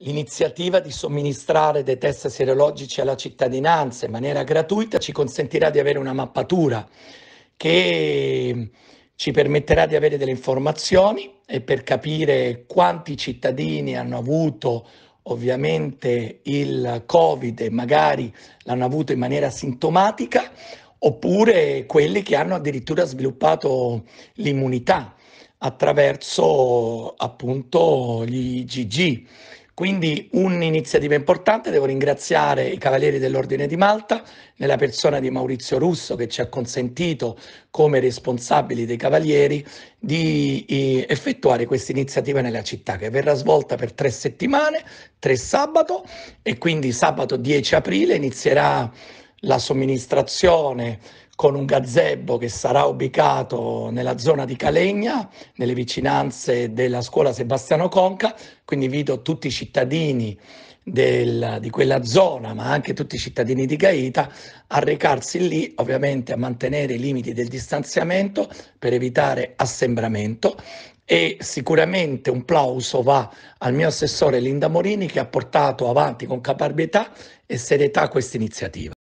L'iniziativa di somministrare dei test serologici alla cittadinanza in maniera gratuita ci consentirà di avere una mappatura che ci permetterà di avere delle informazioni e per capire quanti cittadini hanno avuto ovviamente il Covid e magari l'hanno avuto in maniera sintomatica oppure quelli che hanno addirittura sviluppato l'immunità attraverso appunto gli IgG quindi un'iniziativa importante, devo ringraziare i Cavalieri dell'Ordine di Malta, nella persona di Maurizio Russo che ci ha consentito come responsabili dei Cavalieri di effettuare questa iniziativa nella città che verrà svolta per tre settimane, tre sabato e quindi sabato 10 aprile inizierà la somministrazione con un gazebo che sarà ubicato nella zona di Calegna, nelle vicinanze della scuola Sebastiano Conca, quindi invito tutti i cittadini del, di quella zona, ma anche tutti i cittadini di Gaita, a recarsi lì, ovviamente a mantenere i limiti del distanziamento per evitare assembramento e sicuramente un plauso va al mio assessore Linda Morini che ha portato avanti con caparbietà e serietà questa iniziativa.